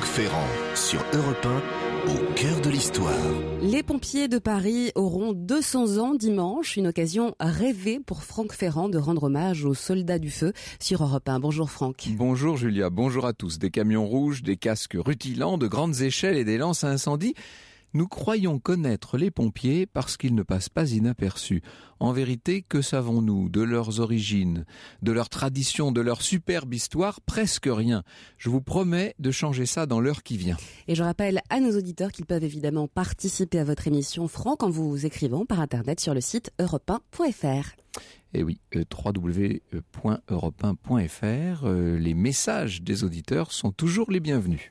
Franck Ferrand sur Europe 1, au cœur de l'histoire. Les pompiers de Paris auront 200 ans dimanche, une occasion rêvée pour Franck Ferrand de rendre hommage aux soldats du feu sur Europe 1. Bonjour Franck. Bonjour Julia, bonjour à tous. Des camions rouges, des casques rutilants, de grandes échelles et des lances à incendie. Nous croyons connaître les pompiers parce qu'ils ne passent pas inaperçus. En vérité, que savons-nous de leurs origines, de leurs traditions, de leur superbe histoire Presque rien. Je vous promets de changer ça dans l'heure qui vient. Et je rappelle à nos auditeurs qu'ils peuvent évidemment participer à votre émission Franck en vous écrivant par internet sur le site europe et eh oui, euh, wwweurope euh, les messages des auditeurs sont toujours les bienvenus.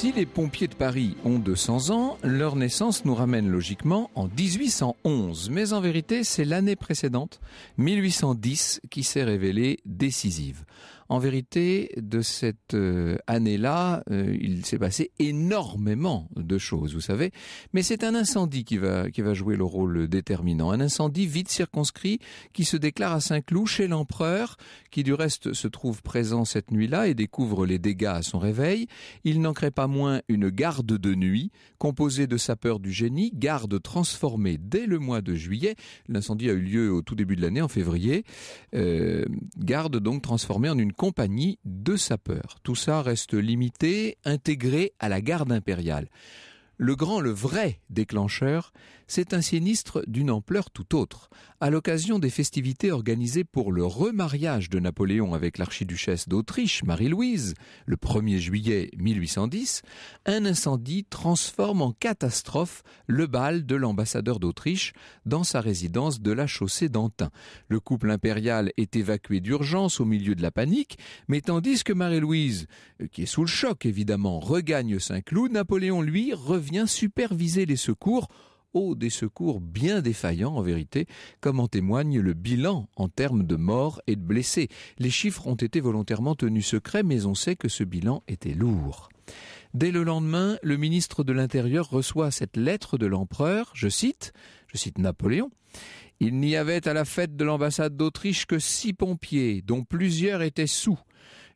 Si les pompiers de Paris ont 200 ans, leur naissance nous ramène logiquement en 1811, mais en vérité c'est l'année précédente, 1810, qui s'est révélée décisive. En vérité, de cette euh, année-là, euh, il s'est passé énormément de choses, vous savez. Mais c'est un incendie qui va, qui va jouer le rôle déterminant. Un incendie vite circonscrit qui se déclare à Saint-Cloud chez l'empereur, qui du reste se trouve présent cette nuit-là et découvre les dégâts à son réveil. Il n'en crée pas moins une garde de nuit, composée de sapeurs du génie, garde transformée dès le mois de juillet. L'incendie a eu lieu au tout début de l'année, en février. Euh, garde donc transformée en une compagnie de sapeurs. Tout ça reste limité, intégré à la garde impériale. Le grand, le vrai déclencheur, c'est un sinistre d'une ampleur tout autre. À l'occasion des festivités organisées pour le remariage de Napoléon avec l'archiduchesse d'Autriche, Marie-Louise, le 1er juillet 1810, un incendie transforme en catastrophe le bal de l'ambassadeur d'Autriche dans sa résidence de la chaussée d'Antin. Le couple impérial est évacué d'urgence au milieu de la panique, mais tandis que Marie-Louise, qui est sous le choc évidemment, regagne Saint-Cloud, Napoléon, lui, revient superviser les secours des secours bien défaillants en vérité, comme en témoigne le bilan en termes de morts et de blessés. Les chiffres ont été volontairement tenus secrets, mais on sait que ce bilan était lourd. Dès le lendemain, le ministre de l'Intérieur reçoit cette lettre de l'empereur, je cite, je cite Napoléon, Il n'y avait à la fête de l'ambassade d'Autriche que six pompiers, dont plusieurs étaient sous.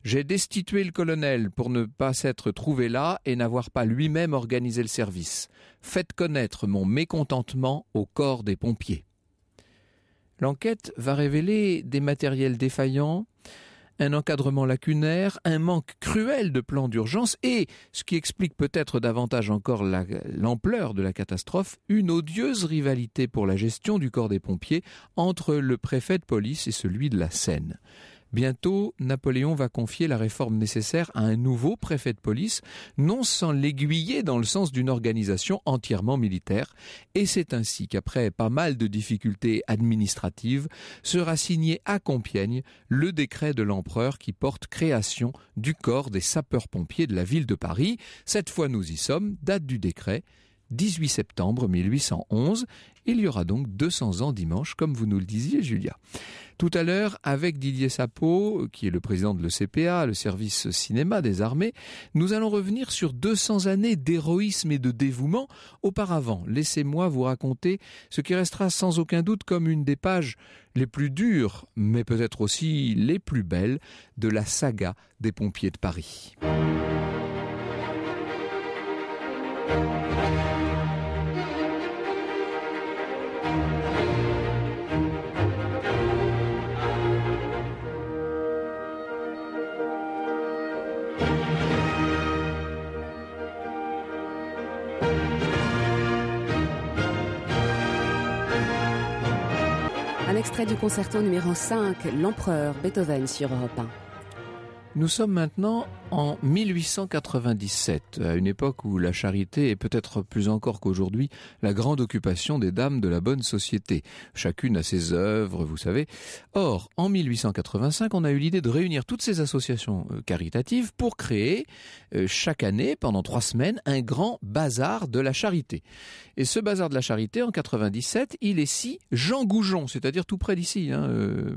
J'ai destitué le colonel pour ne pas s'être trouvé là et n'avoir pas lui-même organisé le service. Faites connaître mon mécontentement au corps des pompiers. L'enquête va révéler des matériels défaillants, un encadrement lacunaire, un manque cruel de plans d'urgence et, ce qui explique peut-être davantage encore l'ampleur de la catastrophe, une odieuse rivalité pour la gestion du corps des pompiers entre le préfet de police et celui de la Seine. Bientôt, Napoléon va confier la réforme nécessaire à un nouveau préfet de police, non sans l'aiguiller dans le sens d'une organisation entièrement militaire, et c'est ainsi qu'après pas mal de difficultés administratives, sera signé à Compiègne le décret de l'empereur qui porte création du corps des sapeurs-pompiers de la ville de Paris. Cette fois nous y sommes, date du décret. 18 septembre 1811. Il y aura donc 200 ans dimanche, comme vous nous le disiez, Julia. Tout à l'heure, avec Didier Sapot, qui est le président de l'ECPA, le service cinéma des armées, nous allons revenir sur 200 années d'héroïsme et de dévouement. Auparavant, laissez-moi vous raconter ce qui restera sans aucun doute comme une des pages les plus dures, mais peut-être aussi les plus belles, de la saga des pompiers de Paris. Extrait du concerto numéro 5, L'Empereur, Beethoven sur Europe 1. Nous sommes maintenant en 1897, à une époque où la charité est peut-être plus encore qu'aujourd'hui la grande occupation des dames de la bonne société. Chacune a ses œuvres, vous savez. Or, en 1885, on a eu l'idée de réunir toutes ces associations euh, caritatives pour créer euh, chaque année, pendant trois semaines, un grand bazar de la charité. Et ce bazar de la charité, en 97, il est si Jean Goujon, c'est-à-dire tout près d'ici, hein, euh,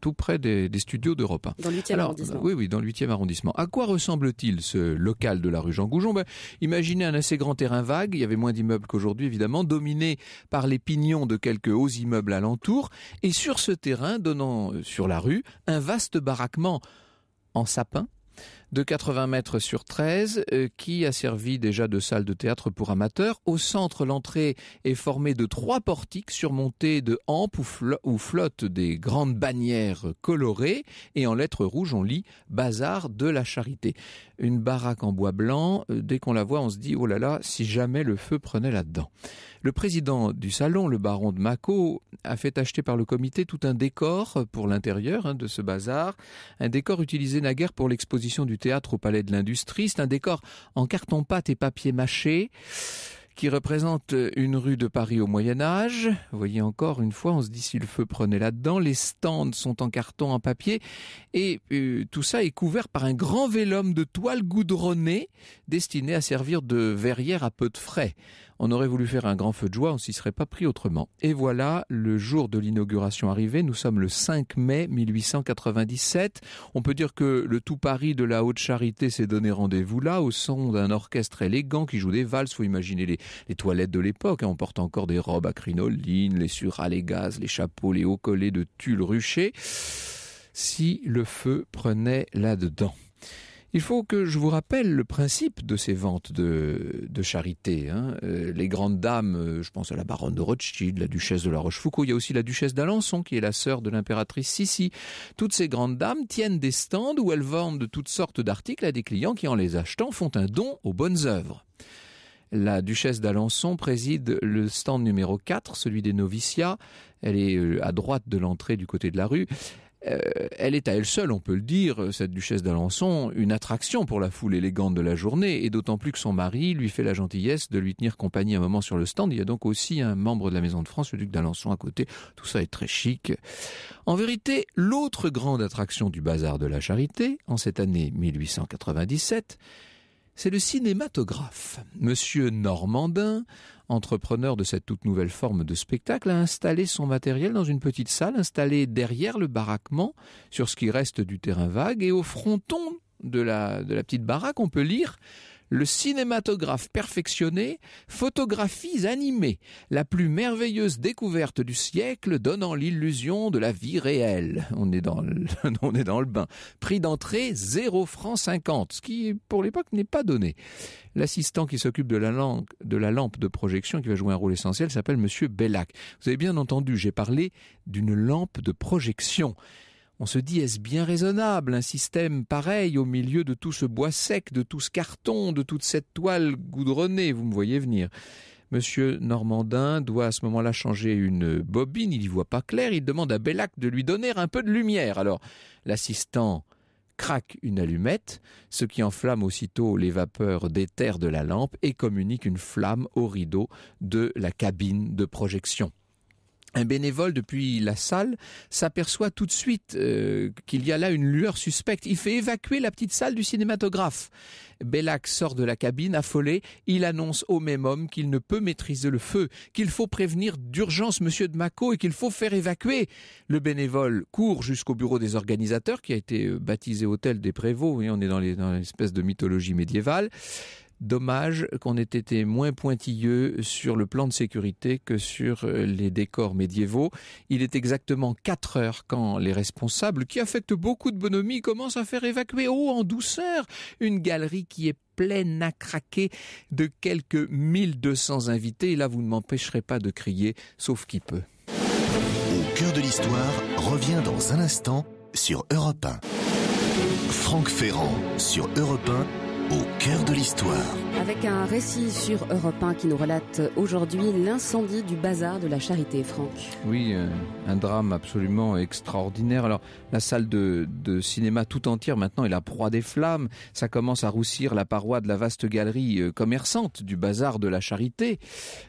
tout près des, studios d'Europe. Hein. Dans oui, oui, dans le 8e arrondissement. À quoi ressemble-t-il ce local de la rue Jean-Goujon ben, Imaginez un assez grand terrain vague, il y avait moins d'immeubles qu'aujourd'hui évidemment, dominé par les pignons de quelques hauts immeubles alentour, et sur ce terrain donnant euh, sur la rue, un vaste baraquement en sapin de 80 mètres sur 13 euh, qui a servi déjà de salle de théâtre pour amateurs. Au centre, l'entrée est formée de trois portiques surmontés de hampes où, flottent des grandes bannières colorées et en lettres rouges on lit Bazar de la Charité. Une baraque en bois blanc, euh, dès qu'on la voit on se dit oh là là, si jamais le feu prenait là-dedans. Le président du salon, le baron de Mako, a fait acheter par le comité tout un décor pour l'intérieur hein, de ce bazar, un décor utilisé naguère pour l'exposition du au Palais de l'Industrie. C'est un décor en carton-pâte et papier mâché qui représente une rue de Paris au Moyen Âge. Vous voyez encore une fois, on se dit si le feu prenait là-dedans. Les stands sont en carton, en papier, et euh, tout ça est couvert par un grand vélum de toile goudronnée destiné à servir de verrière à peu de frais. On aurait voulu faire un grand feu de joie, on s'y serait pas pris autrement. Et voilà, le jour de l'inauguration arrivé, nous sommes le 5 mai 1897. On peut dire que le tout Paris de la Haute Charité s'est donné rendez-vous là, au son d'un orchestre élégant qui joue des valses. Faut imaginer les, toilettes de l'époque. Hein. On porte encore des robes à crinoline, les suras, les gaz, les chapeaux, les hauts collets de tulle ruché. Si le feu prenait là-dedans. Il faut que je vous rappelle le principe de ces ventes de, charité. Hein. Euh, les grandes dames, euh, je pense à la baronne de Rothschild, la duchesse de la Rochefoucauld, il y a aussi la duchesse d'Alençon qui est la sœur de l'impératrice Sissi. Toutes ces grandes dames tiennent des stands où elles vendent toutes sortes d'articles à des clients qui, en les achetant, font un don aux bonnes œuvres. La duchesse d'Alençon préside le stand numéro 4, celui des noviciats. Elle est euh, à droite de l'entrée du côté de la rue. Euh, elle est à elle seule, on peut le dire, euh, cette duchesse d'Alençon, une attraction pour la foule élégante de la journée, et d'autant plus que son mari lui fait la gentillesse de lui tenir compagnie un moment sur le stand. Il y a donc aussi un membre de la Maison de France, le duc d'Alençon, à côté. Tout ça est très chic. En vérité, l'autre grande attraction du bazar de la charité, en cette année 1897, c'est le cinématographe. Monsieur Normandin, entrepreneur de cette toute nouvelle forme de spectacle, a installé son matériel dans une petite salle installée derrière le baraquement, sur ce qui reste du terrain vague, et au fronton de la, de la petite baraque, on peut lire le cinématographe perfectionné photographies animées, la plus merveilleuse découverte du siècle donnant l'illusion de la vie réelle. On est dans le, on est dans le bain. Prix d'entrée 0 francs 50, ce qui pour l'époque n'est pas donné. L'assistant qui s'occupe de la de la lampe de projection qui va jouer un rôle essentiel s'appelle monsieur Bellac. Vous avez bien entendu, j'ai parlé d'une lampe de projection. On se dit est-ce bien raisonnable un système pareil au milieu de tout ce bois sec, de tout ce carton, de toute cette toile goudronnée, vous me voyez venir. Monsieur Normandin doit à ce moment-là changer une bobine, il n'y voit pas clair, il demande à Bellac de lui donner un peu de lumière. Alors l'assistant craque une allumette, ce qui enflamme aussitôt les vapeurs d'éther de la lampe et communique une flamme au rideau de la cabine de projection un bénévole depuis la salle s'aperçoit tout de suite euh, qu'il y a là une lueur suspecte. Il fait évacuer la petite salle du cinématographe. Bellac sort de la cabine affolé. Il annonce au même homme qu'il ne peut maîtriser le feu, qu'il faut prévenir d'urgence Monsieur de Maco et qu'il faut faire évacuer. Le bénévole court jusqu'au bureau des organisateurs qui a été euh, baptisé hôtel des prévôts. et on est dans l'espèce dans de mythologie médiévale. Dommage qu'on ait été moins pointilleux sur le plan de sécurité que sur euh, les décors médiévaux. Il est exactement 4 heures quand les responsables, qui affectent beaucoup de bonhomie, commencent à faire évacuer, haut en douceur, une galerie qui est pleine à craquer de quelques 1200 invités. Et là, vous ne m'empêcherez pas de crier, sauf qui peut. Au cœur de l'histoire revient dans un instant sur Europe 1. Franck Ferrand sur Europe 1 au cœur de l'histoire. Avec un récit sur Europe 1 qui nous relate aujourd'hui l'incendie du bazar de la Charité, Franck. Oui, euh, un drame absolument extraordinaire. Alors, la salle de, cinéma tout entière maintenant est la proie des flammes. Ça commence à roussir la paroi de la vaste galerie euh, commerçante du bazar de la Charité.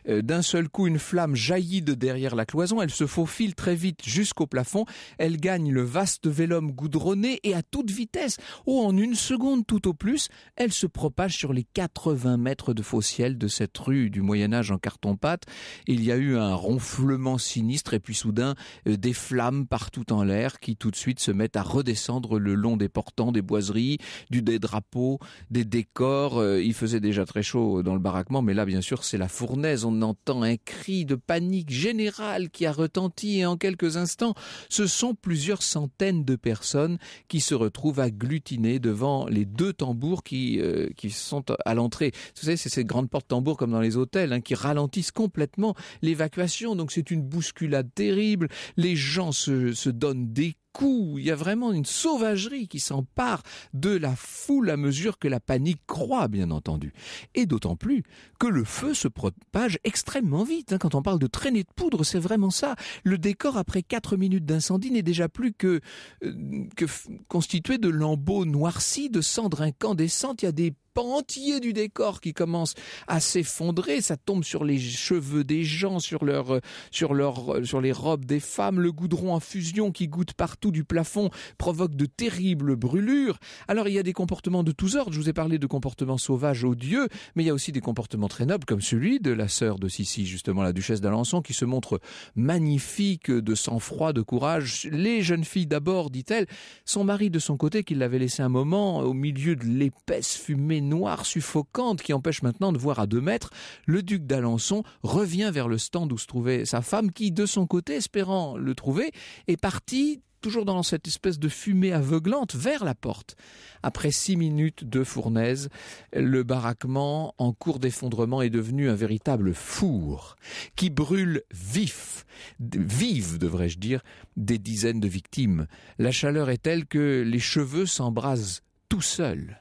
Euh, d'un seul coup, une flamme jaillit de derrière la cloison. Elle se faufile très vite jusqu'au plafond. Elle gagne le vaste vélum goudronné et à toute vitesse, oh, en une seconde tout au plus, elle elle se propage sur les 80 mètres de faux ciel de cette rue du Moyen Âge en carton-pâte. Il y a eu un ronflement sinistre et puis soudain euh, des flammes partout en l'air qui tout de suite se mettent à redescendre le long des portants, des boiseries, du des drapeaux, des décors. Euh, il faisait déjà très chaud dans le baraquement, mais là bien sûr c'est la fournaise. On entend un cri de panique générale qui a retenti et en quelques instants ce sont plusieurs centaines de personnes qui se retrouvent agglutinées devant les deux tambours qui euh, qui, sont à l'entrée. Vous savez, c'est ces grandes portes tambours comme dans les hôtels hein, qui ralentissent complètement l'évacuation. Donc c'est une bousculade terrible. Les gens se, se donnent des il y a vraiment une sauvagerie qui s'empare de la foule à mesure que la panique croît, bien entendu. Et d'autant plus que le feu se propage extrêmement vite. Hein. Quand on parle de traînée de poudre, c'est vraiment ça. Le décor, après quatre minutes d'incendie, n'est déjà plus que, euh, que constitué de lambeaux noircis, de cendres incandescentes. Il y a des pan du décor qui commence à s'effondrer, ça tombe sur les cheveux des gens, sur euh, sur euh, sur les robes des femmes, le goudron en fusion qui goûte partout du plafond provoque de terribles brûlures. Alors il y a des comportements de tous ordres, je vous ai parlé de comportements sauvages, odieux, mais il y a aussi des comportements très nobles comme celui de la sœur de Sissi, justement la duchesse d'Alençon, qui se montre magnifique de sang-froid, de courage. Les jeunes filles d'abord, dit-elle, son mari de son côté, qui l'avait laissé un moment au milieu de l'épaisse fumée noire suffocante qui empêche maintenant de voir à deux mètres, le duc d'Alençon revient vers le stand où se trouvait sa femme qui, de son côté, espérant le trouver, est partie toujours dans cette espèce de fumée aveuglante, vers la porte. Après six minutes de fournaise, le baraquement en cours d'effondrement est devenu un véritable four qui brûle vif, vive devrais-je dire, des dizaines de victimes. La chaleur est telle que les cheveux s'embrasent tout seuls.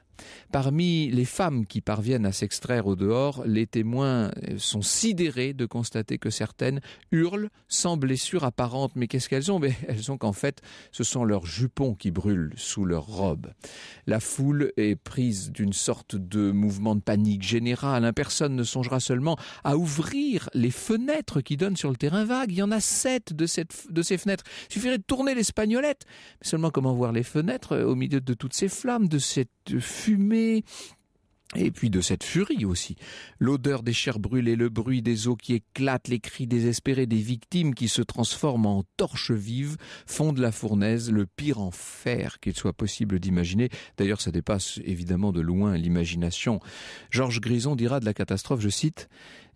Parmi les femmes qui parviennent à s'extraire au dehors, les témoins euh, sont sidérés de constater que certaines hurlent sans blessure apparente. Mais qu'est-ce qu'elles ont Mais ben, Elles ont qu'en fait, ce sont leurs jupons qui brûlent sous leurs robes. La foule est prise d'une sorte de mouvement de panique générale. Personne ne songera seulement à ouvrir les fenêtres qui donnent sur le terrain vague. Il y en a sept de, de ces fenêtres. Il suffirait de tourner l'espagnolette. Mais seulement comment voir les fenêtres euh, au milieu de toutes ces flammes, de cette fumée et puis de cette furie aussi. L'odeur des chairs brûlées, le bruit des eaux qui éclatent, les cris désespérés des victimes qui se transforment en torches vives font de la fournaise le pire enfer qu'il soit possible d'imaginer. D'ailleurs, ça dépasse évidemment de loin l'imagination. Georges Grison dira de la catastrophe, je cite,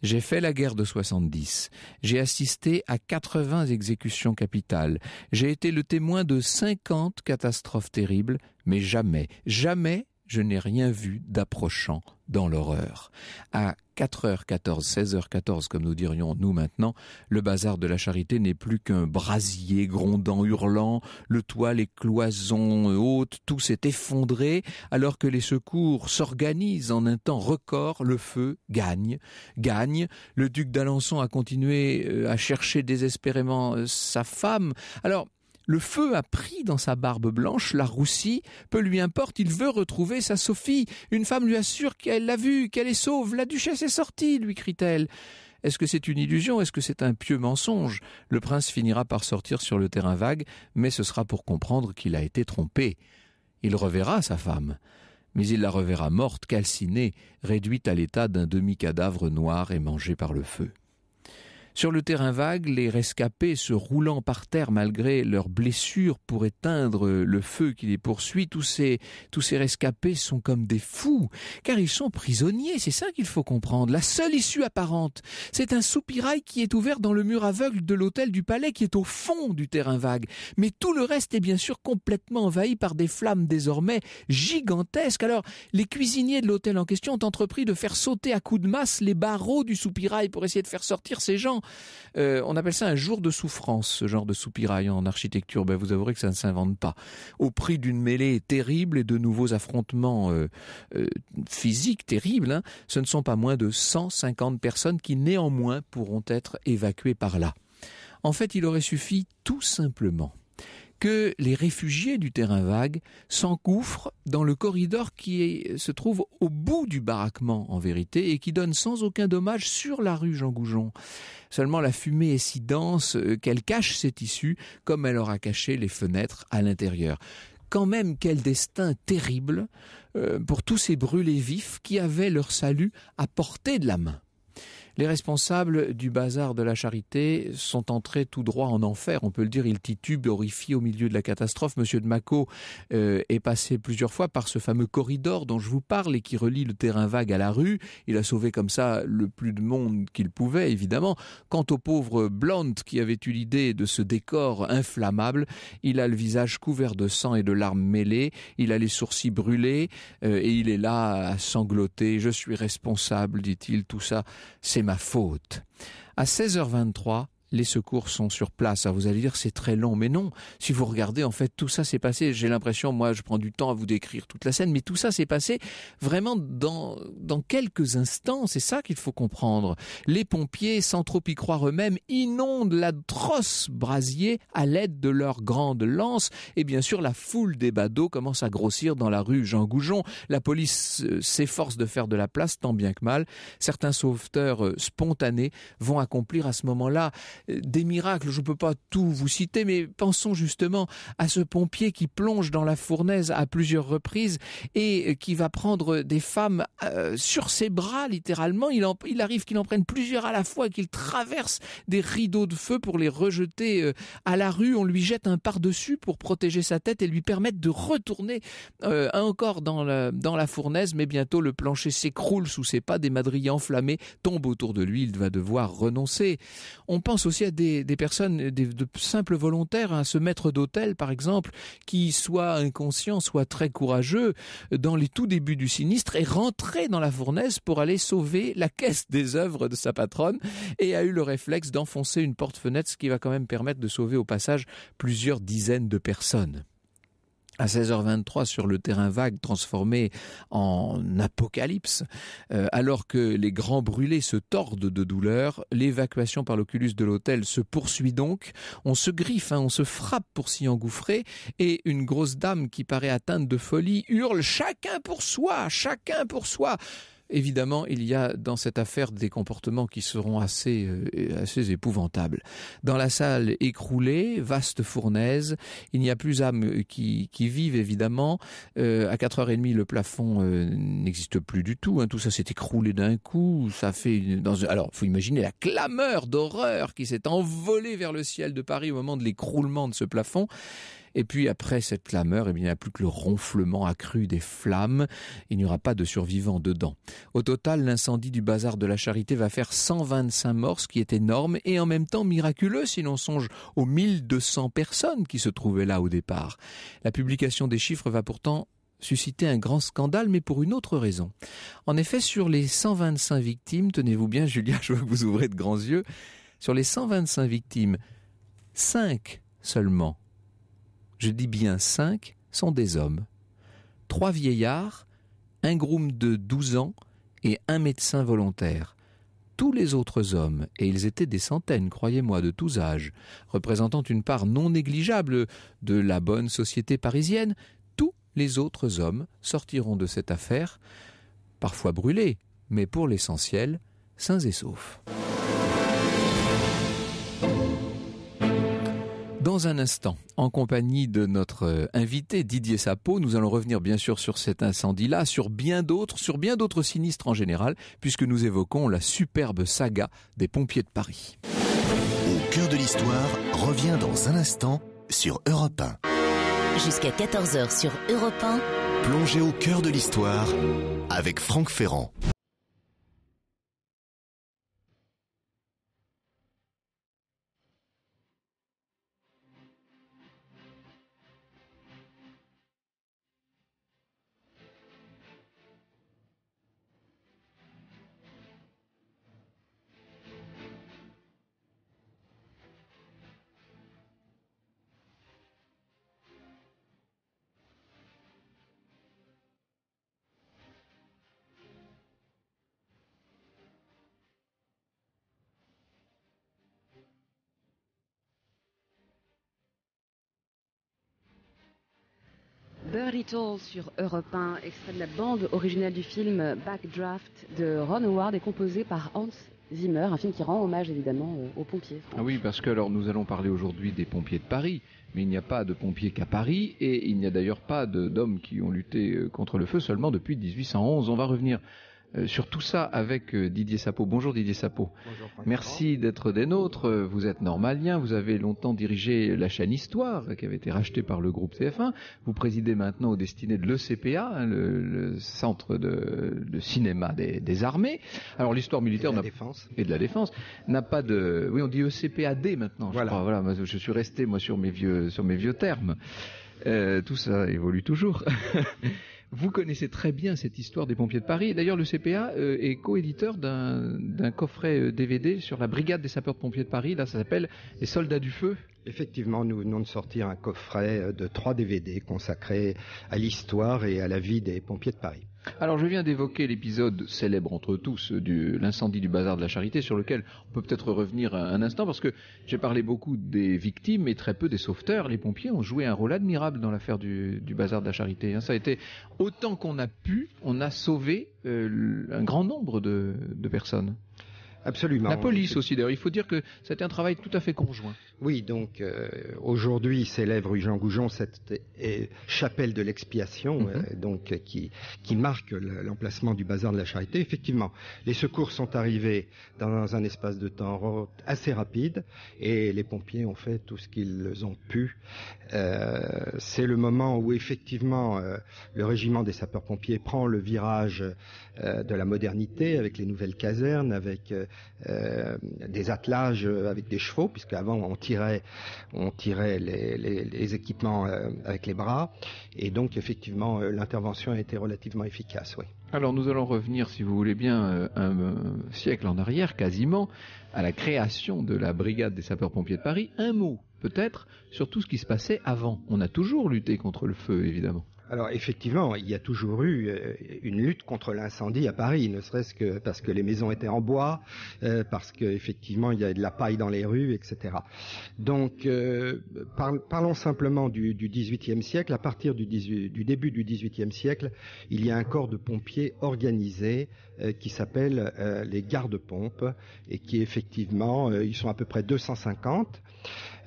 j'ai fait la guerre de 70. J'ai assisté à 80 exécutions capitales. J'ai été le témoin de 50 catastrophes terribles, mais jamais, jamais je n'ai rien vu d'approchant dans l'horreur. À 4h14, 16h14, comme nous dirions nous maintenant, le bazar de la charité n'est plus qu'un brasier grondant, hurlant, le toit, les cloisons hautes, tout s'est effondré, alors que les secours s'organisent en un temps record, le feu gagne, gagne. Le duc d'Alençon a continué euh, à chercher désespérément euh, sa femme. Alors, le feu a pris dans sa barbe blanche, la roussie, peu lui importe, il veut retrouver sa Sophie. Une femme lui assure qu'elle l'a vue, qu'elle est sauve. La duchesse est sortie, lui crie-t-elle. Est-ce que c'est une illusion Est-ce que c'est un pieux mensonge Le prince finira par sortir sur le terrain vague, mais ce sera pour comprendre qu'il a été trompé. Il reverra sa femme, mais il la reverra morte, calcinée, réduite à l'état d'un demi-cadavre noir et mangé par le feu. Sur le terrain vague, les rescapés se roulant par terre malgré leurs blessures pour éteindre le feu qui les poursuit, tous ces, tous ces rescapés sont comme des fous, car ils sont prisonniers, c'est ça qu'il faut comprendre. La seule issue apparente, c'est un soupirail qui est ouvert dans le mur aveugle de l'hôtel du palais qui est au fond du terrain vague. Mais tout le reste est bien sûr complètement envahi par des flammes désormais gigantesques. Alors, les cuisiniers de l'hôtel en question ont entrepris de faire sauter à coups de masse les barreaux du soupirail pour essayer de faire sortir ces gens. Euh, on appelle ça un jour de souffrance, ce genre de soupirail en architecture. Ben, vous avouerez que ça ne s'invente pas. Au prix d'une mêlée terrible et de nouveaux affrontements euh, euh, physiques terribles, hein, ce ne sont pas moins de 150 personnes qui néanmoins pourront être évacuées par là. En fait, il aurait suffi tout simplement que les réfugiés du terrain vague s'encouffrent dans le corridor qui se trouve au bout du baraquement en vérité et qui donne sans aucun dommage sur la rue Jean Goujon. Seulement la fumée est si dense euh, qu'elle cache ses tissus comme elle aura caché les fenêtres à l'intérieur quand même quel destin terrible euh, pour tous ces brûlés vifs qui avaient leur salut à portée de la main. Les responsables du bazar de la charité sont entrés tout droit en enfer, on peut le dire, ils titubent, horrifient au milieu de la catastrophe. Monsieur de Mako euh, est passé plusieurs fois par ce fameux corridor dont je vous parle et qui relie le terrain vague à la rue. Il a sauvé comme ça le plus de monde qu'il pouvait, évidemment. Quant au pauvre Blount qui avait eu l'idée de ce décor inflammable, il a le visage couvert de sang et de larmes mêlées, il a les sourcils brûlés euh, et il est là à sangloter. Je suis responsable, dit-il, tout ça, c'est ma faute. À 16h23, les secours sont sur place. à ah, vous allez dire c'est très long, mais non. Si vous regardez, en fait, tout ça s'est passé. J'ai l'impression, moi, je prends du temps à vous décrire toute la scène, mais tout ça s'est passé vraiment dans, dans quelques instants. C'est ça qu'il faut comprendre. Les pompiers, sans trop y croire eux-mêmes, inondent l'atroce brasier à l'aide de leurs grandes lances. Et bien sûr, la foule des badauds commence à grossir dans la rue Jean Goujon. La police euh, s'efforce de faire de la place tant bien que mal. Certains sauveteurs euh, spontanés vont accomplir à ce moment-là des miracles. Je ne peux pas tout vous citer, mais pensons justement à ce pompier qui plonge dans la fournaise à plusieurs reprises et qui va prendre des femmes euh, sur ses bras, littéralement. Il, arrive qu'il en prenne plusieurs à la fois et qu'il traverse des rideaux de feu pour les rejeter euh, à la rue. On lui jette un par-dessus pour protéger sa tête et lui permettre de retourner euh, encore dans la, dans la fournaise, mais bientôt le plancher s'écroule sous ses pas, des madriers enflammés tombent autour de lui, il va devoir renoncer. On pense aussi à des, des personnes, de simples volontaires, à hein. ce maître d'hôtel par exemple, qui soit inconscient, soit très courageux, dans les tout débuts du sinistre, est rentré dans la fournaise pour aller sauver la caisse des œuvres de sa patronne et a eu le réflexe d'enfoncer une porte-fenêtre, ce qui va quand même permettre de sauver au passage plusieurs dizaines de personnes à 16h23 sur le terrain vague transformé en apocalypse. Euh, alors que les grands brûlés se tordent de douleur, l'évacuation par l'oculus de l'hôtel se poursuit donc. On se griffe, hein, on se frappe pour s'y engouffrer et une grosse dame qui paraît atteinte de folie hurle chacun pour soi, chacun pour soi. Évidemment, il y a dans cette affaire des comportements qui seront assez, euh, assez épouvantables. Dans la salle écroulée, vaste fournaise, il n'y a plus âme qui, qui vive, évidemment. Euh, à 4h30, le plafond euh, n'existe plus du tout. Hein. Tout ça s'est écroulé d'un coup. Ça fait une, dans, alors, faut imaginer la clameur d'horreur qui s'est envolée vers le ciel de Paris au moment de l'écroulement de ce plafond. Et puis après cette clameur, eh il n'y a plus que le ronflement accru des flammes. Il n'y aura pas de survivants dedans. Au total, l'incendie du bazar de la Charité va faire 125 morts, ce qui est énorme et en même temps miraculeux si l'on songe aux 1200 personnes qui se trouvaient là au départ. La publication des chiffres va pourtant susciter un grand scandale, mais pour une autre raison. En effet, sur les 125 victimes, tenez-vous bien, Julia, je veux que vous ouvrez de grands yeux, sur les 125 victimes, 5 seulement je dis bien cinq, sont des hommes. Trois vieillards, un groom de douze ans et un médecin volontaire. Tous les autres hommes, et ils étaient des centaines, croyez-moi, de tous âges, représentant une part non négligeable de la bonne société parisienne, tous les autres hommes sortiront de cette affaire, parfois brûlés, mais pour l'essentiel, sains et saufs. Dans un instant, en compagnie de notre euh, invité Didier Sapo, nous allons revenir bien sûr sur cet incendie-là, sur bien d'autres, sur bien d'autres sinistres en général, puisque nous évoquons la superbe saga des pompiers de Paris. Au cœur de l'histoire revient dans un instant sur Europe 1. Jusqu'à 14h sur Europe 1. Plongez au cœur de l'histoire avec Franck Ferrand. Bird sur Europe 1, extrait de la bande originale du film Backdraft de Ron Howard et composé par Hans Zimmer, un film qui rend hommage évidemment euh, aux pompiers. Ah oui, parce que alors nous allons parler aujourd'hui des pompiers de Paris, mais il n'y a pas de pompiers qu'à Paris et il n'y a d'ailleurs pas d'hommes qui ont lutté euh, contre le feu seulement depuis 1811. On va revenir euh, sur tout ça avec euh, Didier Sapo. Bonjour Didier Sapo. Merci d'être des nôtres. Vous êtes normalien, vous avez longtemps dirigé la chaîne Histoire qui avait été rachetée par le groupe TF1. Vous présidez maintenant au destiné de l'ECPA, hein, le, centre de, de cinéma des, armées. Alors l'histoire militaire et de la défense n'a pas de oui on dit ECPAD maintenant. Voilà. voilà je suis resté moi sur mes vieux sur mes vieux termes. Euh, tout ça évolue toujours. Vous connaissez très bien cette histoire des pompiers de Paris. D'ailleurs, le CPA euh, est coéditeur d'un coffret DVD euh, sur la brigade des sapeurs-pompiers de Paris. Là, ça s'appelle Les soldats du feu. Effectivement, nous venons de sortir un coffret euh, de trois DVD consacrés à l'histoire et à la vie des pompiers de Paris. Alors je viens d'évoquer l'épisode célèbre entre tous de l'incendie du bazar de la Charité sur lequel on peut peut-être revenir un, instant parce que j'ai parlé beaucoup des victimes et très peu des sauveteurs. Les pompiers ont joué un rôle admirable dans l'affaire du, bazar de la Charité. Hein. ça a été autant qu'on a pu, on a sauvé euh, un grand nombre de, de personnes. Absolument. La police aussi d'ailleurs. Il faut dire que c'était un travail tout à fait conjoint. Oui, donc euh, aujourd'hui s'élève rue Jean Goujon cette euh, chapelle de l'expiation, mhm. euh, donc qui, qui marque l'emplacement du bazar de la Charité. Effectivement, les secours sont arrivés dans un espace de temps assez rapide et les pompiers ont fait tout ce qu'ils ont pu. C'est le moment où effectivement le régiment des sapeurs-pompiers prend le virage de la modernité avec les nouvelles casernes, avec des attelages, avec des chevaux, puisque avant on on tirait les, les équipements euh, avec les bras. Et donc, effectivement, euh, l'intervention a été relativement efficace, oui. Alors nous allons revenir, si vous voulez bien, euh, un, siècle en arrière, quasiment, à la création de la brigade des sapeurs-pompiers de Paris. Un mot, peut-être, sur tout ce qui se passait avant. On a toujours lutté contre le feu, évidemment. Alors effectivement, il y a toujours eu euh, une lutte contre l'incendie à Paris, ne serait-ce que parce que les maisons étaient en bois, euh, parce qu'effectivement il y avait de la paille dans les rues, etc. Donc euh, parlons simplement du, du, siècle. À partir du, début du XVIIIe siècle, il y a un corps de pompiers organisé qui s'appelle les gardes-pompes et qui effectivement, ils sont à peu près 250.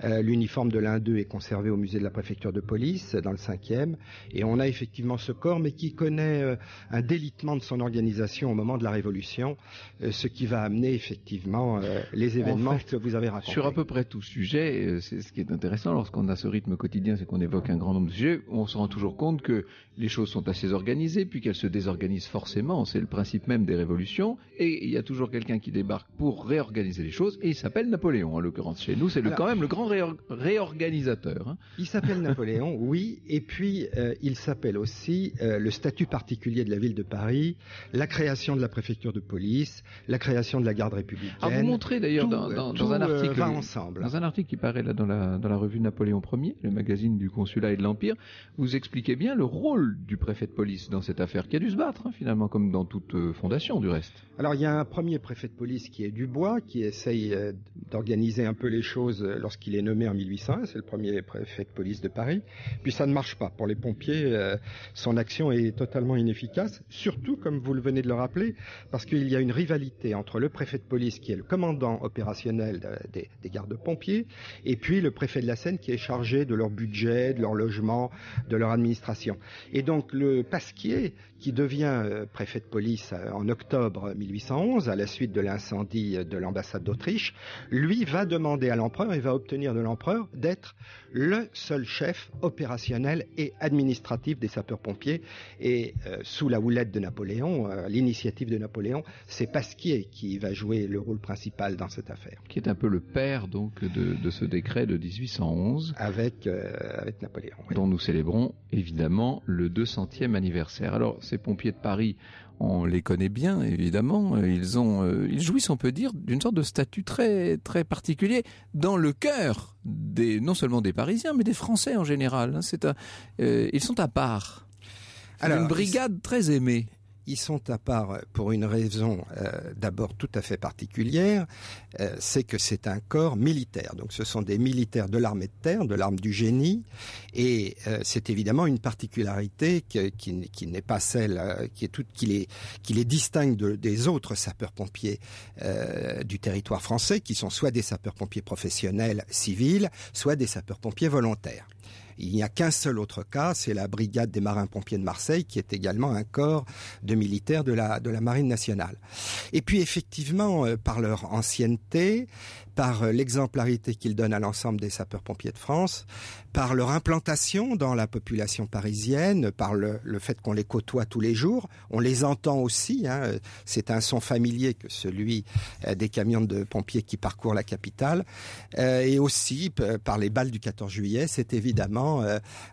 Euh, l'uniforme de l'un d'eux est conservé au musée de la préfecture de police, euh, dans le cinquième. Et on a effectivement ce corps, mais qui connaît euh, un délitement de son organisation au moment de la Révolution, ce qui va amener effectivement les événements que vous avez racontés. Sur à peu près tout sujet, c'est ce qui est intéressant lorsqu'on a ce rythme quotidien, c'est qu'on évoque un grand nombre de sujets, on se rend toujours compte que les choses sont assez organisées, puis qu'elles se désorganisent forcément. C'est le principe même des révolutions. Et il y a toujours quelqu'un qui débarque pour réorganiser les choses, et il s'appelle Napoléon, en l'occurrence chez nous. C'est quand même le grand réorganisateur. Hein. Il s'appelle Napoléon, oui, et puis euh, il s'appelle aussi euh, le statut particulier de la ville de Paris, la création de la préfecture de police, la création de la garde républicaine. Alors ah, vous montrez d'ailleurs dans, euh, un article, ensemble. dans un article qui paraît là dans la, dans la revue Napoléon Ier, le magazine du consulat et de l'empire, vous expliquez bien le rôle du préfet de police dans cette affaire qui a dû se battre hein, finalement comme dans toute fondation du reste. Alors il y a un premier préfet de police qui est Dubois qui essaye d'organiser un peu les choses lorsqu'il il est nommé en 1801, c'est le premier préfet de police de Paris. Puis ça ne marche pas. Pour les pompiers, euh, son action est totalement inefficace, surtout, comme vous le venez de le rappeler, parce qu'il y a une rivalité entre le préfet de police, qui est le commandant opérationnel euh, des, des gardes-pompiers, et puis le préfet de la Seine, qui est chargé de leur budget, de leur logement, de leur administration. Et donc le pasquier, qui devient euh, préfet de police en octobre 1811, à la suite de l'incendie de l'ambassade d'Autriche, lui va demander à l'empereur et va obtenir de l'empereur d'être le seul chef opérationnel et administratif des sapeurs-pompiers. Et euh, sous la houlette de Napoléon, euh, l'initiative de Napoléon, c'est Pasquier qui va jouer le rôle principal dans cette affaire. Qui est un peu le père donc de, ce décret de 1811. Avec, euh, avec Napoléon. Dont nous célébrons évidemment le 200e anniversaire. Alors ces pompiers de Paris on les connaît bien, évidemment. Euh, ils ont, euh, ils jouissent, on peut dire, d'une sorte de statut très, très particulier dans le cœur des, non seulement des Parisiens, mais des Français en général. Hein. C'est un, euh, ils sont à part. une brigade très aimée ils sont à part pour une raison euh, d'abord tout à fait particulière, euh, c'est que c'est un corps militaire. Donc ce sont des militaires de l'armée de terre, de l'arme du génie, et euh, c'est évidemment une particularité qui, n'est pas celle qui les distingue des autres sapeurs-pompiers du territoire français, qui sont soit des sapeurs-pompiers professionnels civils, soit des sapeurs-pompiers volontaires. Il n'y a qu'un seul autre cas, c'est la brigade des marins-pompiers de Marseille, qui est également un corps de militaires de la, de la Marine nationale. Et puis effectivement, euh, par leur ancienneté, par euh, l'exemplarité qu'il donne à l'ensemble des sapeurs-pompiers de France, par leur implantation dans la population parisienne, par le, fait qu'on les côtoie tous les jours. On les entend aussi, hein, euh, c'est un son familier que celui euh, des camions de pompiers qui parcourent la capitale, et aussi par les balles du 14 juillet, c'est évidemment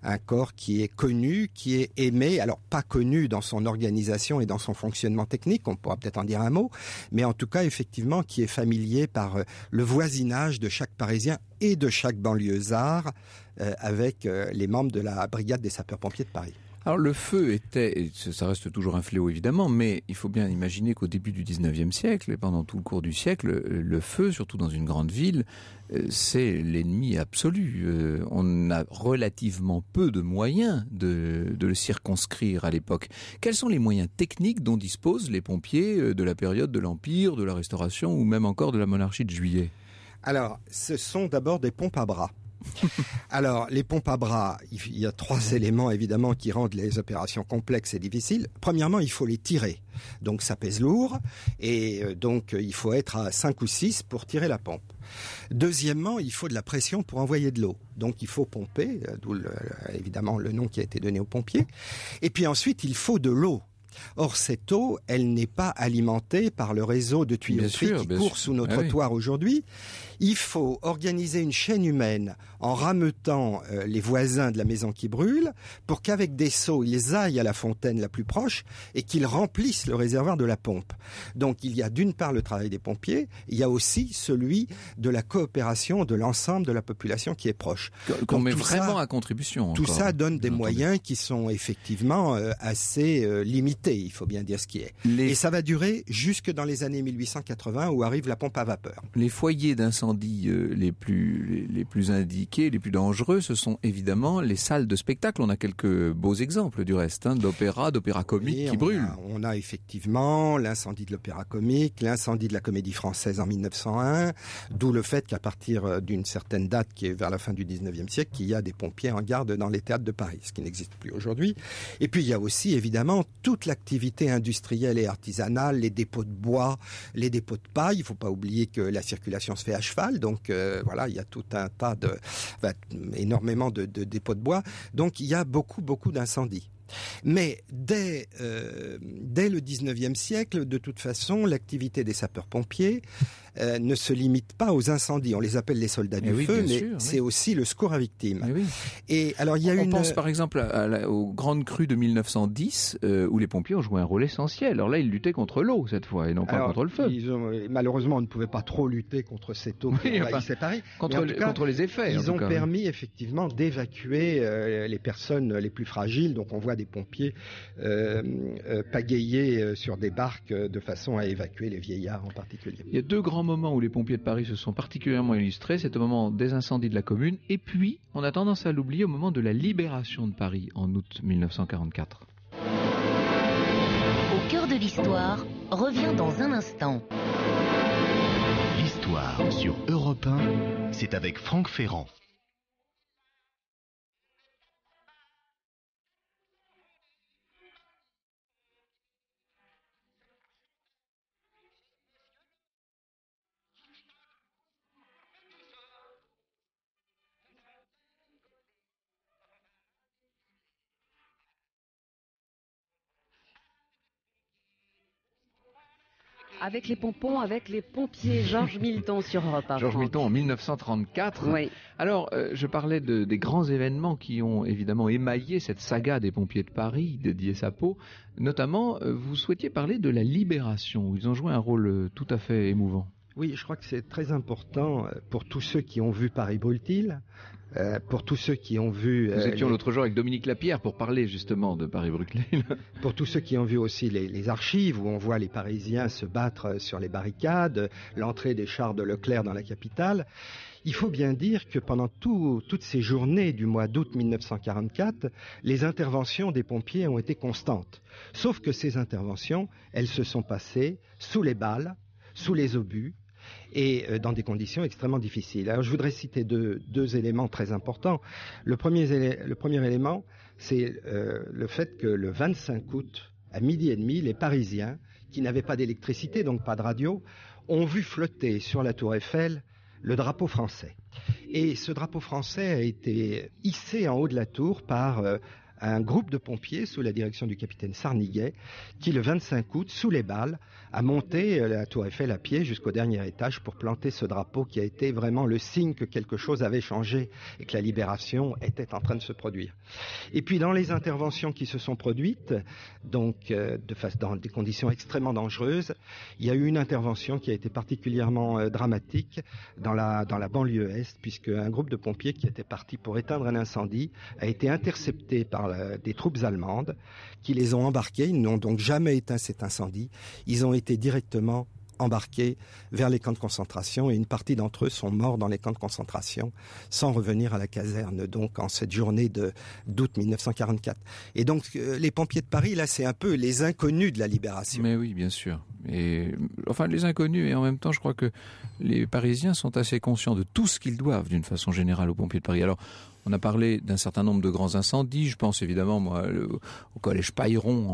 un corps qui est connu, qui est aimé, alors pas connu dans son organisation et dans son fonctionnement technique, on pourra peut-être en dire un mot, mais en tout cas effectivement qui est familier par le voisinage de chaque Parisien et de chaque banlieusard euh, avec euh, les membres de la brigade des sapeurs-pompiers de Paris. Alors le feu était, et ça reste toujours un fléau évidemment, mais il faut bien imaginer qu'au début du 19e siècle et pendant tout le cours du siècle, le feu, surtout dans une grande ville, euh, c'est l'ennemi absolu. On a relativement peu de moyens de, de le circonscrire à l'époque. Quels sont les moyens techniques dont disposent les pompiers de la période de l'Empire, de la Restauration ou même encore de la monarchie de Juillet alors, ce sont d'abord des pompes à bras. Alors, les pompes à bras, il y a trois mhm. éléments évidemment qui rendent les opérations complexes et difficiles. Premièrement, il faut les tirer. Donc ça pèse lourd et euh, donc il faut être à 5 ou six pour tirer la pompe. Deuxièmement, il faut de la pression pour envoyer de l'eau. Donc il faut pomper, euh, d'où évidemment le nom qui a été donné aux pompiers. Et puis ensuite, il faut de l'eau Or, cette eau, elle n'est pas alimentée par le réseau de tuyaux qui court sous notre ah toit aujourd'hui. Il faut organiser une chaîne humaine en rameutant euh, les voisins de la maison qui brûle pour qu'avec des seaux, ils aillent à la fontaine la plus proche et qu'ils remplissent le réservoir de la pompe. Donc, il y a d'une part le travail des pompiers, il y a aussi celui de la coopération de l'ensemble de la population qui est proche. Qu'on met vraiment à contribution. Tout ça donne des moyens qui sont effectivement euh, assez euh, limités il faut bien dire ce qui est. Et ça va durer jusque dans les années 1880 où arrive la pompe à vapeur. Les foyers d'incendie euh, les plus, les, plus indiqués, les plus dangereux, ce sont évidemment les salles de spectacle. On a quelques beaux exemples du reste, hein, d'opéra, d'opéra comique qui brûlent. brûle. on a effectivement l'incendie de l'opéra comique, l'incendie de la comédie française en 1901, d'où le fait qu'à partir euh, d'une certaine date qui est vers la fin du 19e siècle, qu'il y a des pompiers en garde dans les théâtres de Paris, ce qui n'existe plus aujourd'hui. Et puis il y a aussi évidemment toute activités industrielles et artisanales, les dépôts de bois, les dépôts de paille. Il ne faut pas oublier que la circulation se fait à cheval, donc euh, voilà, il y a tout un tas de, énormément de, dépôts de bois. Donc il y a beaucoup, beaucoup d'incendies. Mais dès, euh, dès le 19e siècle, de toute façon, l'activité des sapeurs-pompiers euh, ne se limite pas aux incendies. On les appelle les soldats eh du feu, mais c'est aussi le secours à victimes. Eh et alors il y a On une... pense par exemple aux grandes crues de 1910 euh, où les pompiers ont joué un rôle essentiel. Alors là, ils luttaient contre l'eau cette fois et non pas contre le feu. Ils euh, malheureusement, on ne pouvait pas trop lutter contre cette eau qui pareil Contre, contre, les effets. Ils ont permis effectivement d'évacuer les personnes les plus fragiles. Donc on voit des pompiers pagayer sur des barques de façon à évacuer les vieillards en particulier. Il y a deux grands moment où les pompiers de Paris se sont particulièrement illustrés, c'est au moment des incendies de la Commune, et puis on a tendance à l'oublier au moment de la libération de Paris en août 1944. Au cœur de l'histoire, revient dans un instant. L'histoire sur Europe 1, c'est avec Franck Ferrand. avec les pompons, avec les pompiers. Georges Milton sur Europe 1. Georges Milton en 1934. Oui. Alors, euh, je parlais des grands événements qui ont évidemment émaillé cette saga des pompiers de Paris, dédiée sa peau. Notamment, euh, vous souhaitiez parler de la libération, où ils ont joué un rôle euh, tout à fait émouvant. Oui, je crois que c'est très important euh, pour tous ceux qui ont vu paris brûle euh, pour tous ceux qui ont vu... Euh, Nous étions l'autre jour avec Dominique Lapierre pour parler justement de Paris-Brooklyn. pour tous ceux qui ont vu aussi les, archives où on voit les Parisiens se battre sur les barricades, l'entrée des chars de Leclerc dans la capitale, il faut bien dire que pendant toutes ces journées du mois d'août 1944, les interventions des pompiers ont été constantes. Sauf que ces interventions, elles se sont passées sous les balles, sous les obus, et euh, dans des conditions extrêmement difficiles. Alors je voudrais citer deux, éléments très importants. Le premier, élément, c'est euh, le fait que le 25 août, à midi et demi, les Parisiens, qui n'avaient pas d'électricité, donc pas de radio, ont vu flotter sur la tour Eiffel le drapeau français. Et ce drapeau français a été hissé en haut de la tour par... Euh, un groupe de pompiers sous la direction du capitaine Sarniguet qui, le 25 août, sous les balles, a monté euh, la tour Eiffel à pied jusqu'au dernier étage pour planter ce drapeau qui a été vraiment le signe que quelque chose avait changé et que la libération était en train de se produire. Et puis dans les interventions qui se sont produites, donc euh, de face, dans des conditions extrêmement dangereuses, il y a eu une intervention qui a été particulièrement euh, dramatique dans la, dans la banlieue Est, puisque un groupe de pompiers qui était parti pour éteindre un incendie a été intercepté par euh, des troupes allemandes qui les ont embarqués. Ils n'ont donc jamais éteint cet incendie. Ils ont été directement embarqués vers les camps de concentration et une partie d'entre eux sont morts dans les camps de concentration sans revenir à la caserne donc en cette journée de d'août 1944. Et donc euh, les pompiers de Paris là c'est un peu les inconnus de la libération. Mais oui, bien sûr. Et enfin les inconnus et en même temps je crois que les parisiens sont assez conscients de tout ce qu'ils doivent d'une façon générale aux pompiers de Paris. Alors on a parlé d'un certain nombre de grands incendies. Je pense évidemment moi au collège Pailleron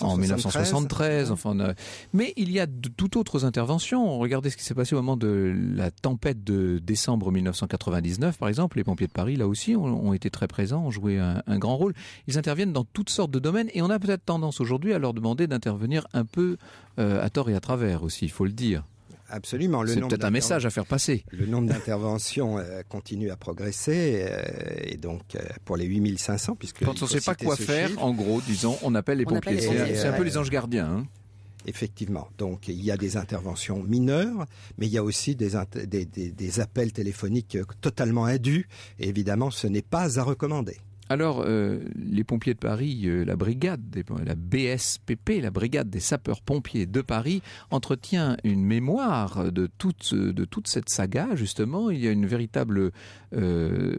en 1973. Euh, mais il y a de, toutes autres interventions. Regardez ce qui s'est passé au moment de la tempête de décembre 1999, par exemple. Les pompiers de Paris, là aussi, ont, été très présents, ont joué un, grand rôle. Ils interviennent dans toutes sortes de domaines et on a peut-être tendance aujourd'hui à leur demander d'intervenir un peu euh, à tort et à travers aussi. Il faut le dire. Absolument. C'est peut-être un message à faire passer. Le nombre d'interventions euh, continue à progresser, euh, et donc euh, pour les 8500, puisque... Quand on ne sait pas quoi faire, en gros, disons, on appelle les pompiers. C'est un peu les anges gardiens. Hein. Effectivement. Donc il y a des interventions mineures, mais il y a aussi des, appels téléphoniques totalement induits. évidemment, ce n'est pas à recommander. Alors, euh, les pompiers de Paris, euh, la brigade, la BSPP, la brigade des sapeurs-pompiers de Paris, entretient une mémoire de toute, de toute cette saga, justement. Il y a une véritable, euh,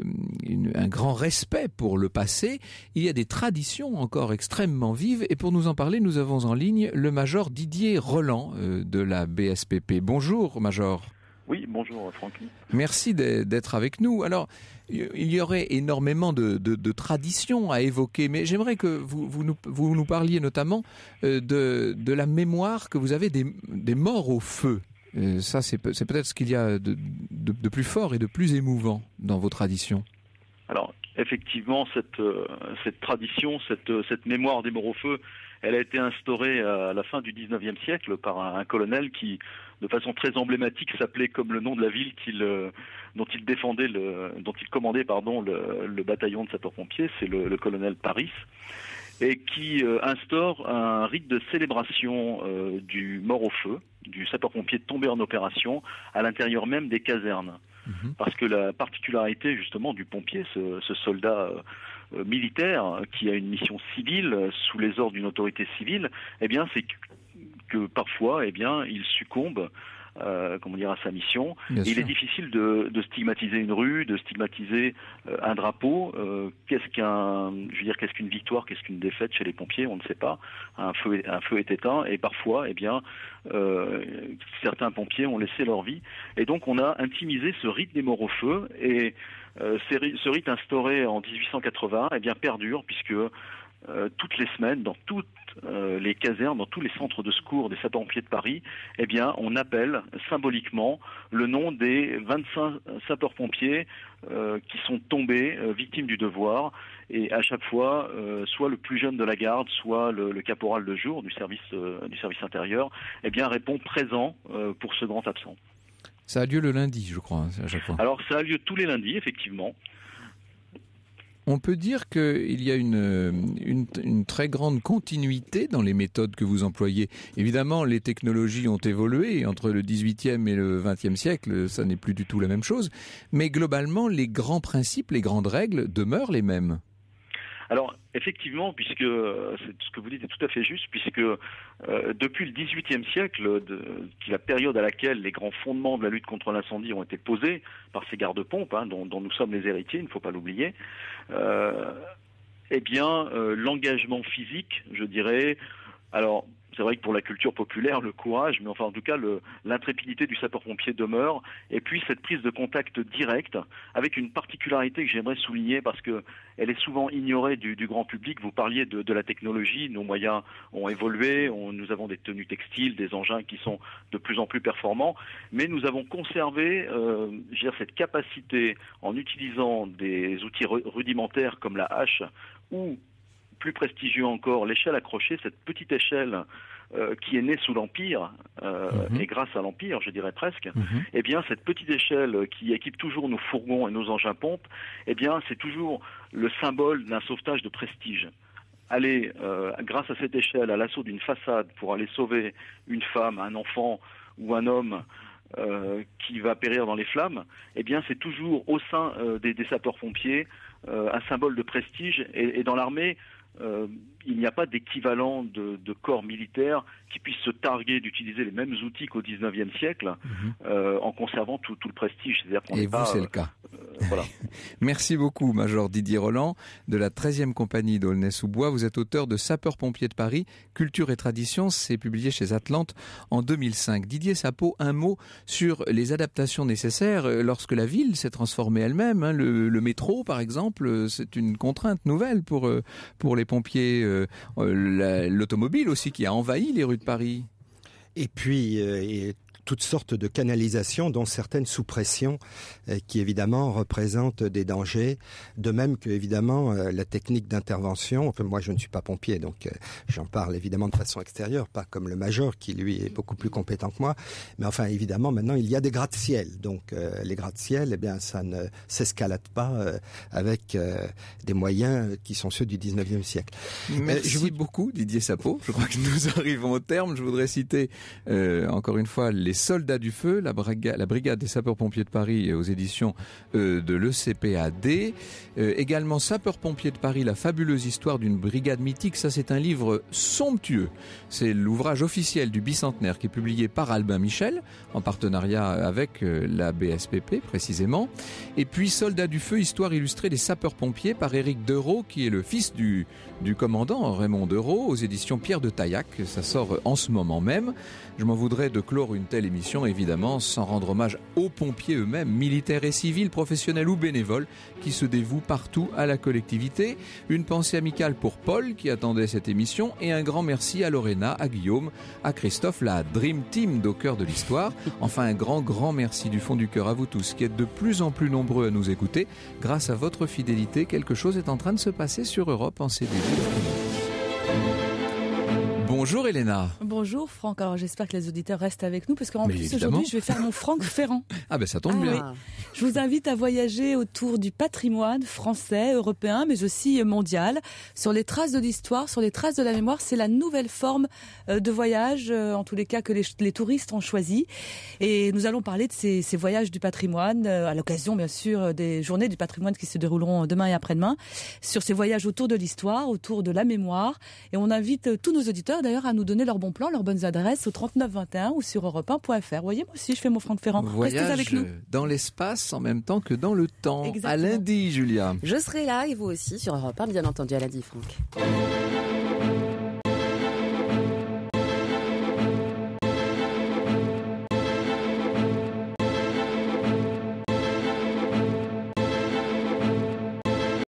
un grand respect pour le passé. Il y a des traditions encore extrêmement vives. Et pour nous en parler, nous avons en ligne le major Didier Roland de la BSPP. Bonjour, major. Oui, bonjour Francky. Merci d'être avec nous. Alors, il y aurait énormément de, traditions à évoquer, mais j'aimerais que vous, nous, parliez notamment euh, de, la mémoire que vous avez des, morts au feu. Euh, ça, c'est peut-être ce qu'il y a de, plus fort et de plus émouvant dans vos traditions. Alors, effectivement cette, euh, tradition, cette mémoire des morts au feu elle a été instaurée euh, à la fin du XIXe siècle par un, colonel qui, de façon très emblématique, s'appelait comme le nom de la ville euh, dont il défendait, le, dont il commandait pardon, le, bataillon de sapeurs-pompiers, c'est le, colonel Paris et qui euh, instaure un rite de célébration du mort au feu, du sapeur-pompier tombé en opération, à l'intérieur même des casernes. Mhm. Parce que la particularité justement du pompier, ce soldat euh, militaire qui a une mission civile euh, sous les ordres d'une autorité civile, eh bien, c'est que parfois, eh bien, il succombe euh, comment dire, à sa mission. il est difficile de, de, stigmatiser une rue, de stigmatiser euh, un drapeau. qu'est-ce qu'un, je veux dire, qu'est-ce qu'une victoire, qu'est-ce qu'une défaite chez les pompiers On ne sait pas. Un feu, un feu est éteint et parfois, eh bien, certains pompiers ont laissé leur vie. Et donc, on a intimisé ce rite des morts au feu et euh, ce rite instauré en 1880 eh bien, perdure puisque euh, toutes les semaines, dans toutes euh, les casernes, dans tous les centres de secours des sapeurs-pompiers de Paris, eh bien, on appelle symboliquement le nom des 25 sapeurs-pompiers qui sont tombés victimes du devoir. Et à chaque fois, soit le plus jeune de la garde, soit le, caporal de jour du service du service intérieur, eh bien, répond présent pour ce grand absent. Ça a lieu le lundi, je crois, hein, à chaque fois. Alors, ça a lieu tous les lundis, effectivement. On peut dire qu'il y a une, très grande continuité dans les méthodes que vous employez. Évidemment, les technologies ont évolué entre le 18e et le 20e siècle, ça n'est plus du tout la même chose, mais globalement, les grands principes, les grandes règles demeurent les mêmes. Alors, Effectivement, puisque euh, ce que vous dites est tout à fait juste, puisque euh, depuis le XVIIIe siècle, de, qui est la période à laquelle les grands fondements de la lutte contre l'incendie ont été posés par ces gardes-pompes, hein, dont, nous sommes les héritiers, il ne faut pas l'oublier, euh, eh bien, euh, l'engagement physique, je dirais, alors c'est vrai que pour la culture populaire, le courage, mais enfin en tout cas l'intrépidité du sapeur-pompier demeure, et puis cette prise de contact direct, avec une particularité que j'aimerais souligner parce qu'elle est souvent ignorée du, grand public. Vous parliez de, la technologie, nos moyens ont évolué, nous avons des tenues textiles, des engins qui sont de plus en plus performants, mais nous avons conservé euh, cette capacité en utilisant des outils rudimentaires comme la hache ou plus prestigieux encore, l'échelle accrochée, cette petite échelle euh, qui est née sous l'Empire, euh, mhm. et grâce à l'Empire, je dirais presque, mhm. et eh bien, cette petite échelle qui équipe toujours nos fourgons et nos engins pompes, et eh bien, c'est toujours le symbole d'un sauvetage de prestige aller, euh, grâce à cette échelle, à l'assaut d'une façade pour aller sauver une femme, un enfant ou un homme qui va périr dans les flammes, et eh bien c'est toujours au sein des, sapeurs-pompiers un symbole de prestige. et dans l'armée, um, il n'y a pas d'équivalent de, corps militaire qui puisse se targuer d'utiliser les mêmes outils qu'au 19e siècle mhm. euh, en conservant tout, le prestige. Et vous, c'est le euh, cas. Euh, voilà. Merci beaucoup, Major Didier Roland, de la 13e compagnie d'Aulnay-sous-Bois. Vous êtes auteur de Sapeurs-pompiers de Paris, Culture et Tradition. C'est publié chez Atlante en 2005. Didier sapo, un mot sur les adaptations nécessaires lorsque la ville s'est transformée elle-même. Hein. Le, le, métro, par exemple, c'est une contrainte nouvelle pour, pour les pompiers euh, euh, l'automobile aussi qui a envahi les rues de Paris. Et puis, euh, toutes sortes de canalisations, dont certaines sous pression, euh, qui évidemment représentent des dangers. De même que évidemment euh, la technique d'intervention. moi, je ne suis pas pompier, donc euh, j'en parle évidemment de façon extérieure, pas comme le major qui lui est beaucoup plus compétent que moi. Mais enfin, évidemment, maintenant il y a des gratte-ciel. Donc les gratte-ciel, eh bien, ça ne s'escalade pas avec des moyens qui sont ceux du 19e siècle. Merci je vous... beaucoup, Didier Sapot. Je crois que nous arrivons au terme. Je voudrais citer encore une fois les Soldats du Feu, la, Brigade des sapeurs-pompiers de Paris euh, aux éditions euh, de l'ECPAD. Euh, également Sapeurs-pompiers de Paris, la fabuleuse histoire d'une brigade mythique. Ça, c'est un livre somptueux. C'est l'ouvrage officiel du bicentenaire qui est publié par Albin Michel, en partenariat avec la BSPP précisément. Et puis Soldats du Feu, histoire illustrée des sapeurs-pompiers par Éric Dereau, qui est le fils du, du commandant Raymond Dereau, aux éditions Pierre de Taillac. Ça sort en ce moment même. Je m'en voudrais de clore une telle Émission, évidemment, sans rendre hommage aux pompiers eux-mêmes, militaires et civils, professionnels ou bénévoles, qui se dévouent partout à la collectivité. Une pensée amicale pour Paul, qui attendait cette émission, et un grand merci à Lorena, à Guillaume, à Christophe, la Dream Team d'au cœur de l'histoire. Enfin, un grand, grand merci du fond du cœur à vous tous, qui êtes de plus en plus nombreux à nous écouter. Grâce à votre fidélité, quelque chose est en train de se passer sur Europe en ces débuts. Bonjour Elena. Bonjour Franck. Alors j'espère que les auditeurs restent avec nous parce qu'en plus aujourd'hui je vais faire mon Franck Ferrand. Ah ben ça tombe ah bien. Je vous invite à voyager autour du patrimoine français, européen mais aussi mondial sur les traces de l'histoire, sur les traces de la mémoire, c'est la nouvelle forme euh, de voyage euh, en tous les cas que les, touristes ont choisi et nous allons parler de ces, ces voyages du patrimoine euh, à l'occasion bien sûr des journées du patrimoine qui se dérouleront demain et après-demain sur ces voyages autour de l'histoire, autour de la mémoire et on invite tous nos auditeurs d'ailleurs à nous donner leurs bons plans, leurs bonnes adresses au 3921 ou sur europe Vous voyez, moi aussi, je fais mon Franck Ferrand. Voyage avec nous. dans l'espace en même temps que dans le temps. À lundi, Julia. Je serai là et vous aussi sur Europe 1, bien entendu, à lundi, Franck.